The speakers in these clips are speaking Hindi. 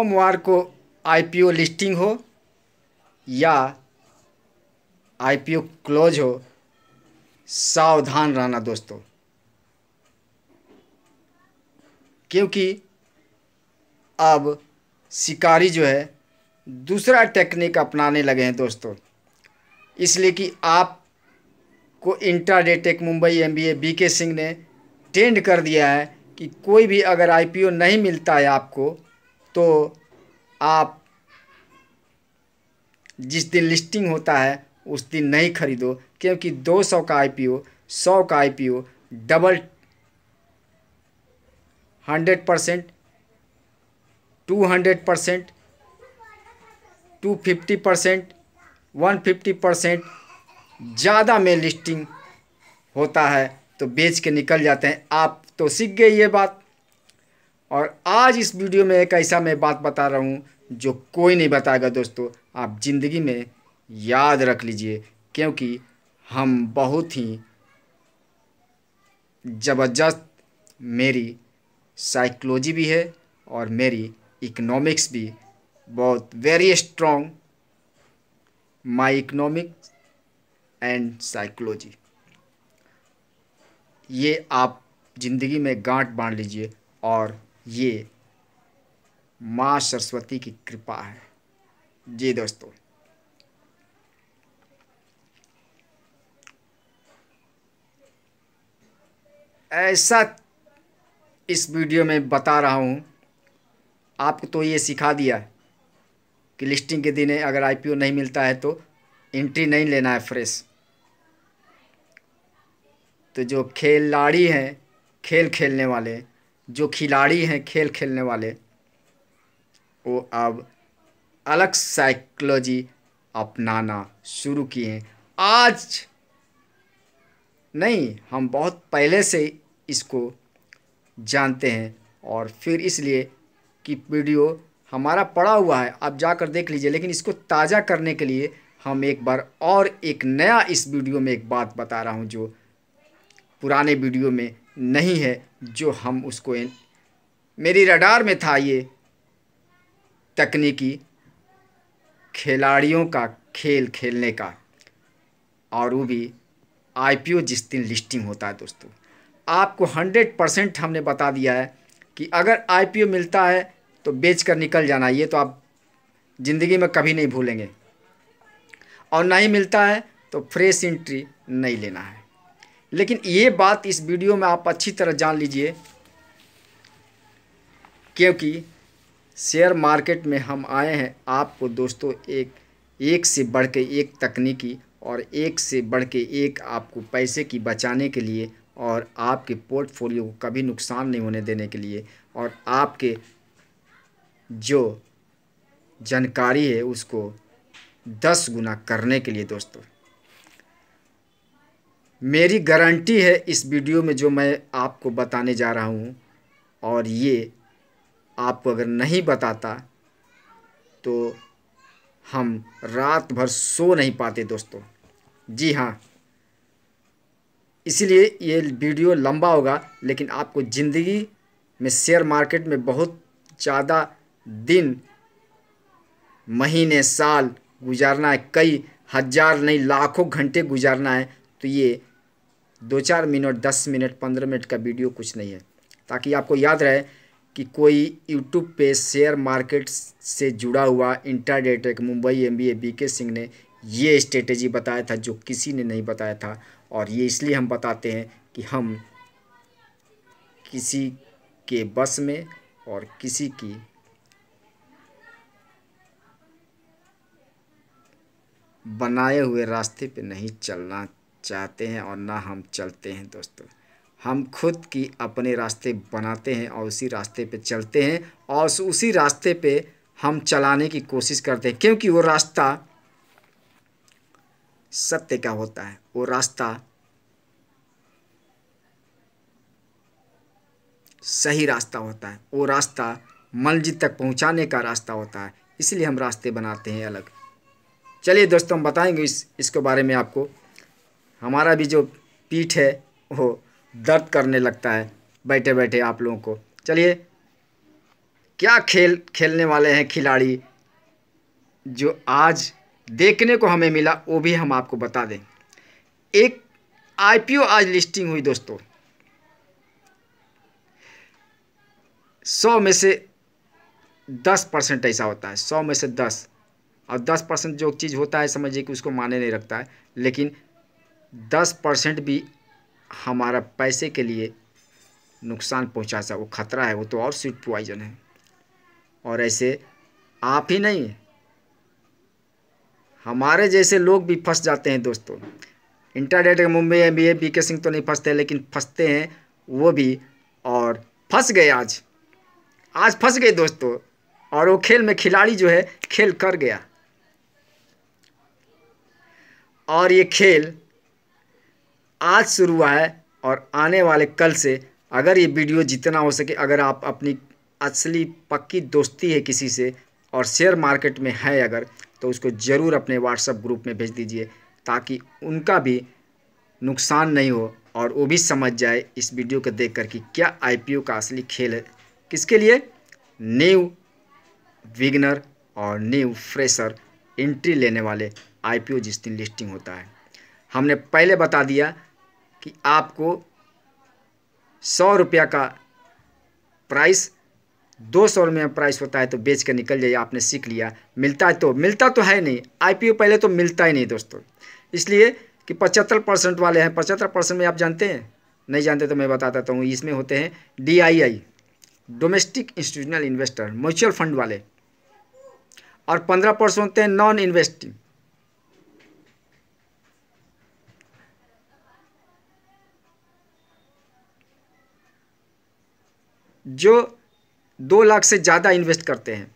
सोमवार को आईपीओ लिस्टिंग हो या आईपीओ क्लोज हो सावधान रहना दोस्तों क्योंकि अब शिकारी जो है दूसरा टेक्निक अपनाने लगे हैं दोस्तों इसलिए कि आप को इंटरडेटेक मुंबई एमबीए बीके सिंह ने टेंड कर दिया है कि कोई भी अगर आईपीओ नहीं मिलता है आपको तो आप जिस दिन लिस्टिंग होता है उस दिन नहीं खरीदो क्योंकि 200 का आईपीओ 100 का IPO double hundred percent two hundred percent two fifty percent one fifty percent ज़्यादा में लिस्टिंग होता है तो बेच के निकल जाते हैं आप तो सीख गए ये बात और आज इस वीडियो में एक ऐसा मैं बात बता रहा हूँ जो कोई नहीं बताएगा दोस्तों आप ज़िंदगी में याद रख लीजिए क्योंकि हम बहुत ही ज़बरदस्त मेरी साइकोलॉजी भी है और मेरी इकोनॉमिक्स भी बहुत very strong my economics and psychology ये आप ज़िंदगी में गांठ बांध लीजिए और ये माँ सरस्वती की कृपा है जी दोस्तों ऐसा इस वीडियो में बता रहा हूँ आपको तो ये सिखा दिया कि लिस्टिंग के दिन अगर आईपीओ नहीं मिलता है तो एंट्री नहीं लेना है फ्रेश तो जो खिलाड़ी हैं खेल खेलने वाले जो खिलाड़ी हैं खेल खेलने वाले वो अब अलग साइकोलॉजी अपनाना शुरू किए हैं आज नहीं हम बहुत पहले से इसको जानते हैं और फिर इसलिए कि वीडियो हमारा पड़ा हुआ है आप जाकर देख लीजिए लेकिन इसको ताज़ा करने के लिए हम एक बार और एक नया इस वीडियो में एक बात बता रहा हूँ जो पुराने वीडियो में नहीं है जो हम उसको इन, मेरी रडार में था ये तकनीकी खिलाड़ियों का खेल खेलने का और वो भी आईपीओ जिस दिन लिस्टिंग होता है दोस्तों आपको हंड्रेड परसेंट हमने बता दिया है कि अगर आईपीओ मिलता है तो बेच कर निकल जाना ये तो आप ज़िंदगी में कभी नहीं भूलेंगे और नहीं मिलता है तो फ्रेश इंट्री नहीं लेना है लेकिन ये बात इस वीडियो में आप अच्छी तरह जान लीजिए क्योंकि शेयर मार्केट में हम आए हैं आपको दोस्तों एक एक से बढ़ के एक तकनीकी और एक से बढ़ के एक आपको पैसे की बचाने के लिए और आपके पोर्टफोलियो को कभी नुकसान नहीं होने देने के लिए और आपके जो जानकारी है उसको दस गुना करने के लिए दोस्तों मेरी गारंटी है इस वीडियो में जो मैं आपको बताने जा रहा हूँ और ये आपको अगर नहीं बताता तो हम रात भर सो नहीं पाते दोस्तों जी हाँ इसलिए ये वीडियो लंबा होगा लेकिन आपको ज़िंदगी में शेयर मार्केट में बहुत ज़्यादा दिन महीने साल गुजारना है कई हज़ार नहीं लाखों घंटे गुजारना है तो ये दो चार मिनट दस मिनट पंद्रह मिनट का वीडियो कुछ नहीं है ताकि आपको याद रहे कि कोई यूट्यूब पे शेयर मार्केट से जुड़ा हुआ intraday Mumbai M B K Singh ने ये स्ट्रेटेजी बताया था जो किसी ने नहीं बताया था और ये इसलिए हम बताते हैं कि हम किसी के बस में और किसी की बनाए हुए रास्ते पे नहीं चलना चाहते हैं और ना हम चलते हैं दोस्तों हम खुद की अपने रास्ते बनाते हैं और उसी रास्ते पे चलते हैं और उसी रास्ते पे हम चलाने की कोशिश करते हैं क्योंकि वो रास्ता सत्य का होता है वो रास्ता सही रास्ता होता है वो रास्ता मंजिल तक पहुंचाने का रास्ता होता है इसलिए हम रास्ते बनाते हैं अलग चलिए दोस्तों हम बताएंगे इस इसके बारे में आपको हमारा भी जो पीठ है वो दर्द करने लगता है बैठे बैठे आप लोगों को चलिए क्या खेल खेलने वाले हैं खिलाड़ी जो आज देखने को हमें मिला वो भी हम आपको बता दें एक आईपीओ आज लिस्टिंग हुई दोस्तों सौ में से दस परसेंट ऐसा होता है सौ में से दस और दस परसेंट जो चीज़ होता है समझिए कि उसको माने नहीं रखता है लेकिन दस परसेंट भी हमारा पैसे के लिए नुकसान पहुंचा सा वो खतरा है वो तो और स्वीट पॉइजन है और ऐसे आप ही नहीं हमारे जैसे लोग भी फंस जाते हैं दोस्तों इंटरनेट के Mumbai M B A P K Singh तो नहीं फंसते लेकिन फंसते हैं वो भी और फंस गए आज आज फंस गए दोस्तों और वो खेल में खिलाड़ी जो है खेल कर गया और ये खेल आज शुरू हुआ है और आने वाले कल से अगर ये वीडियो जितना हो सके अगर आप अपनी असली पक्की दोस्ती है किसी से और शेयर मार्केट में है अगर तो उसको ज़रूर अपने व्हाट्सएप ग्रुप में भेज दीजिए ताकि उनका भी नुकसान नहीं हो और वो भी समझ जाए इस वीडियो को देख कर कि क्या आईपीओ का असली खेल है किसके लिए न्यू विगनर और न्यू फ्रेशर एंट्री लेने वाले आईपीओ जिस दिन लिस्टिंग होता है हमने पहले बता दिया कि आपको सौ रुपया का प्राइस दो सौ रुपये में प्राइस होता है तो बेच कर निकल जाइए आपने सीख लिया मिलता है तो मिलता तो है नहीं आईपीओ पहले तो मिलता ही नहीं दोस्तों इसलिए कि पचहत्तर परसेंट वाले हैं पचहत्तर परसेंट में आप जानते हैं नहीं जानते तो मैं बता देता तो हूँ इसमें होते हैं D domestic institutional investor mutual fund वाले और पंद्रह परसेंट होते हैं नॉन इन्वेस्टिंग जो दो लाख से ज़्यादा इन्वेस्ट करते हैं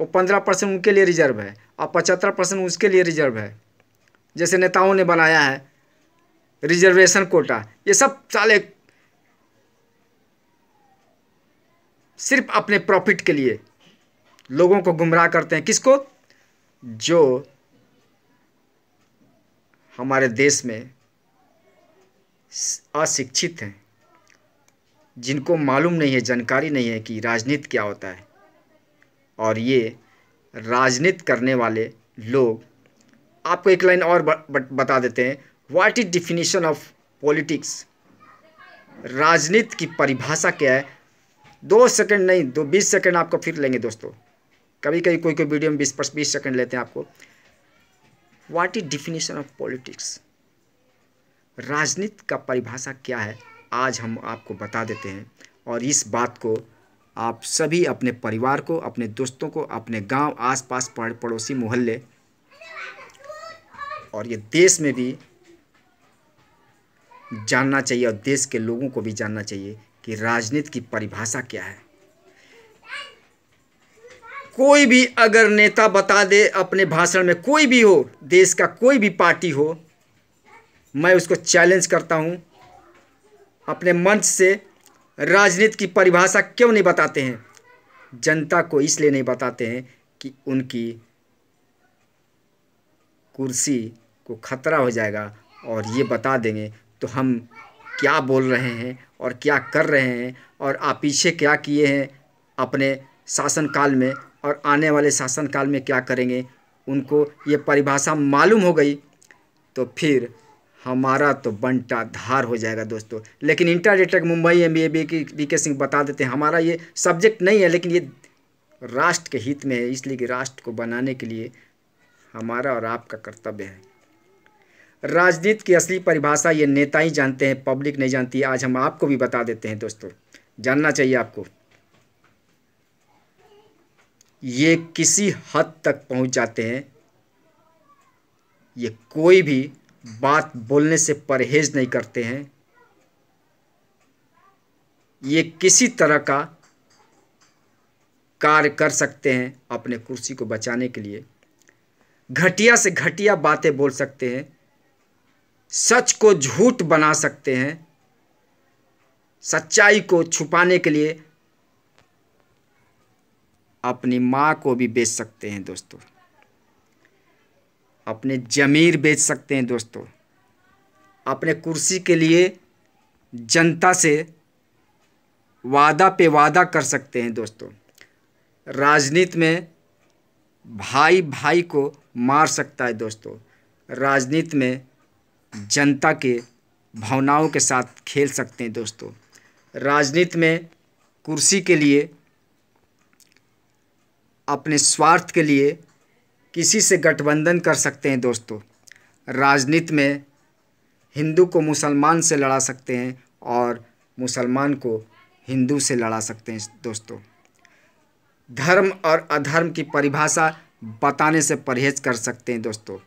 वो पंद्रह परसेंट उनके लिए रिजर्व है और पचहत्तर परसेंट उसके लिए रिजर्व है जैसे नेताओं ने बनाया है रिजर्वेशन कोटा ये सब साले सिर्फ अपने प्रॉफिट के लिए लोगों को गुमराह करते हैं किसको जो हमारे देश में अशिक्षित हैं जिनको मालूम नहीं है जानकारी नहीं है कि राजनीति क्या होता है और ये राजनीति करने वाले लोग आपको एक लाइन और बता देते हैं what is definition of politics राजनीति की परिभाषा क्या है दो सेकंड नहीं दो बीस सेकंड आपको फिर लेंगे दोस्तों कभी कभी कोई कोई वीडियो में बीस पर्स बीस सेकेंड लेते हैं आपको what is definition of politics राजनीति का परिभाषा क्या है आज हम आपको बता देते हैं और इस बात को आप सभी अपने परिवार को अपने दोस्तों को अपने गांव आसपास पड़ोसी मोहल्ले और ये देश में भी जानना चाहिए और देश के लोगों को भी जानना चाहिए कि राजनीति की परिभाषा क्या है कोई भी अगर नेता बता दे अपने भाषण में कोई भी हो देश का कोई भी पार्टी हो मैं उसको चैलेंज करता हूँ अपने मंच से राजनीति की परिभाषा क्यों नहीं बताते हैं जनता को इसलिए नहीं बताते हैं कि उनकी कुर्सी को खतरा हो जाएगा और ये बता देंगे तो हम क्या बोल रहे हैं और क्या कर रहे हैं और आप पीछे क्या किए हैं अपने शासनकाल में और आने वाले शासनकाल में क्या करेंगे उनको ये परिभाषा मालूम हो गई तो फिर हमारा तो बंटा धार हो जाएगा दोस्तों लेकिन इंटरडेटर Mumbai M B B K Singh बता देते हैं हमारा ये सब्जेक्ट नहीं है लेकिन ये राष्ट्र के हित में है इसलिए कि राष्ट्र को बनाने के लिए हमारा और आपका कर्तव्य है राजनीति की असली परिभाषा ये नेता ही जानते हैं पब्लिक नहीं जानती आज हम आपको भी बता देते हैं दोस्तों जानना चाहिए आपको ये किसी हद तक पहुंच जाते हैं ये कोई भी बात बोलने से परहेज नहीं करते हैं ये किसी तरह का कार्य कर सकते हैं अपने कुर्सी को बचाने के लिए घटिया से घटिया बातें बोल सकते हैं सच को झूठ बना सकते हैं सच्चाई को छुपाने के लिए अपनी माँ को भी बेच सकते हैं दोस्तों अपने ज़मीर बेच सकते हैं दोस्तों अपने कुर्सी के लिए जनता से वादा पे वादा कर सकते हैं दोस्तों राजनीति में भाई भाई को मार सकता है दोस्तों राजनीति में जनता के भावनाओं के साथ खेल सकते हैं दोस्तों राजनीति में कुर्सी के लिए अपने स्वार्थ के लिए किसी से गठबंधन कर सकते हैं दोस्तों राजनीति में हिंदू को मुसलमान से लड़ा सकते हैं और मुसलमान को हिंदू से लड़ा सकते हैं दोस्तों धर्म और अधर्म की परिभाषा बताने से परहेज कर सकते हैं दोस्तों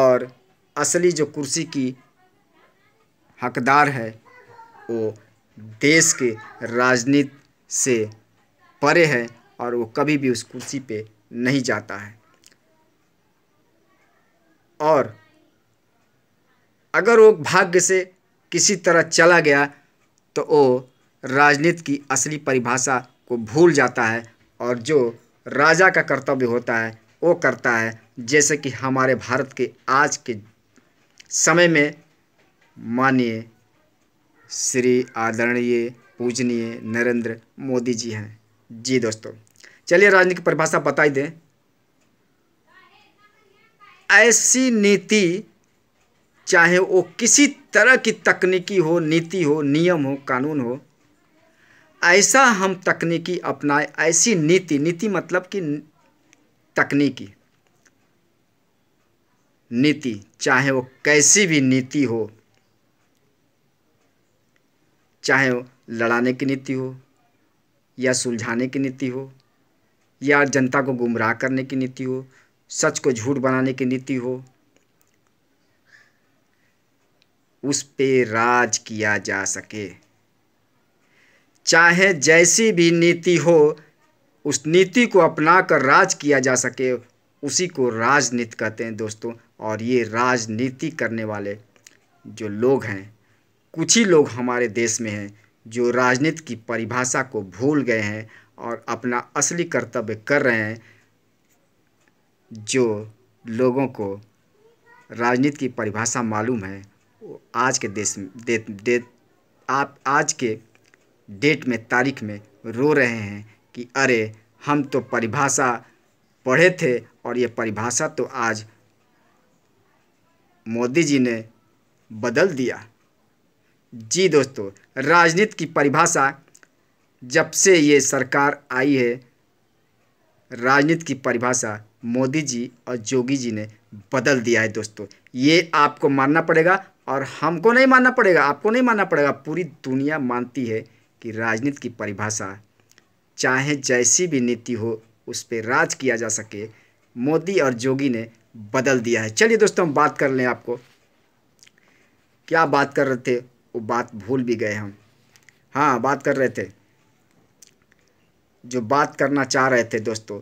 और असली जो कुर्सी की हकदार है वो देश के राजनीति से परे है और वो कभी भी उस कुर्सी पे नहीं जाता है और अगर वो भाग्य से किसी तरह चला गया तो वो राजनीति की असली परिभाषा को भूल जाता है और जो राजा का कर्तव्य होता है वो करता है जैसे कि हमारे भारत के आज के समय में माननीय श्री आदरणीय पूजनीय नरेंद्र मोदी जी हैं जी दोस्तों चलिए राजनीतिक परिभाषा बताई दें ऐसी नीति चाहे वो किसी तरह की तकनीकी हो नीति हो नियम हो कानून हो ऐसा हम तकनीकी अपनाए ऐसी नीति नीति मतलब कि तकनीकी नीति चाहे वो कैसी भी नीति हो चाहे वो लड़ाने की नीति हो या सुलझाने की नीति हो या जनता को गुमराह करने की नीति हो सच को झूठ बनाने की नीति हो उस पे राज किया जा सके चाहे जैसी भी नीति हो उस नीति को अपना कर राज किया जा सके उसी को राजनीति कहते हैं दोस्तों और ये राजनीति करने वाले जो लोग हैं कुछ ही लोग हमारे देश में हैं जो राजनीति की परिभाषा को भूल गए हैं और अपना असली कर्तव्य कर रहे हैं जो लोगों को राजनीति की परिभाषा मालूम है वो आज के देश दे, दे, आप आज के डेट में तारीख में रो रहे हैं कि अरे हम तो परिभाषा पढ़े थे और ये परिभाषा तो आज मोदी जी ने बदल दिया जी दोस्तों राजनीति की परिभाषा जब से ये सरकार आई है राजनीति की परिभाषा मोदी जी और जोगी जी ने बदल दिया है दोस्तों ये आपको मानना पड़ेगा और हमको नहीं मानना पड़ेगा आपको नहीं मानना पड़ेगा पूरी दुनिया मानती है कि राजनीति की परिभाषा चाहे जैसी भी नीति हो उस पर राज किया जा सके मोदी और जोगी ने बदल दिया है चलिए दोस्तों हम बात कर लें आपको क्या बात कर रहे थे वो बात भूल भी गए हम हाँ बात कर रहे थे जो बात करना चाह रहे थे दोस्तों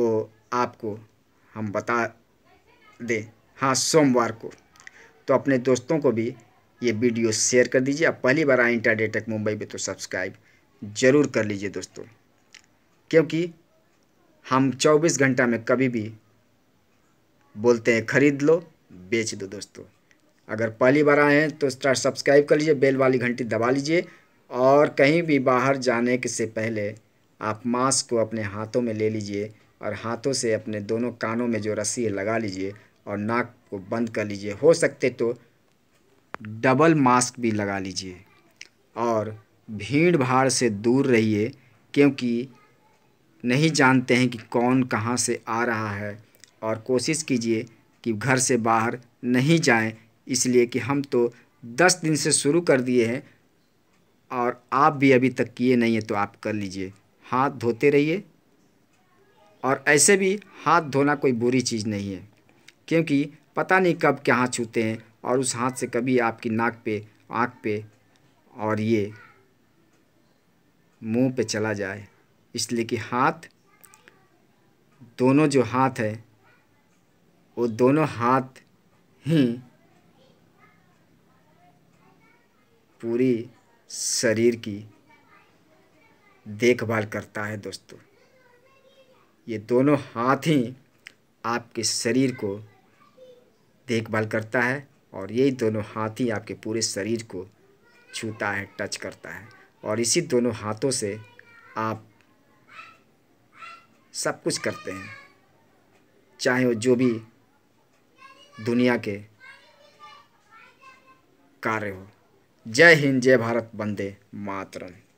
को आपको हम बता दें हाँ सोमवार को तो अपने दोस्तों को भी ये वीडियो शेयर कर दीजिए आप पहली बार आए इंटरडे टेक मुंबई में तो सब्सक्राइब ज़रूर कर लीजिए दोस्तों क्योंकि हम 24 घंटा में कभी भी बोलते हैं ख़रीद लो बेच दो दोस्तों अगर पहली बार आए हैं तो स्टार सब्सक्राइब कर लीजिए बेल वाली घंटी दबा लीजिए और कहीं भी बाहर जाने के से पहले आप मास्क को अपने हाथों में ले लीजिए और हाथों से अपने दोनों कानों में जो रस्सी है लगा लीजिए और नाक को बंद कर लीजिए हो सकते तो डबल मास्क भी लगा लीजिए और भीड़ भाड़ से दूर रहिए क्योंकि नहीं जानते हैं कि कौन कहाँ से आ रहा है और कोशिश कीजिए कि घर से बाहर नहीं जाएं इसलिए कि हम तो दस दिन से शुरू कर दिए हैं और आप भी अभी तक किए नहीं हैं तो आप कर लीजिए हाथ धोते रहिए और ऐसे भी हाथ धोना कोई बुरी चीज़ नहीं है क्योंकि पता नहीं कब क्या हाथ छूते हैं और उस हाथ से कभी आपकी नाक पे आँख पे और ये मुंह पे चला जाए इसलिए कि हाथ दोनों जो हाथ है वो दोनों हाथ ही पूरी शरीर की देखभाल करता है दोस्तों ये दोनों हाथ ही आपके शरीर को देखभाल करता है और यही दोनों हाथ ही आपके पूरे शरीर को छूता है टच करता है और इसी दोनों हाथों से आप सब कुछ करते हैं चाहे वो जो भी दुनिया के कार्य हो जय हिंद जय भारत बंदे मातरम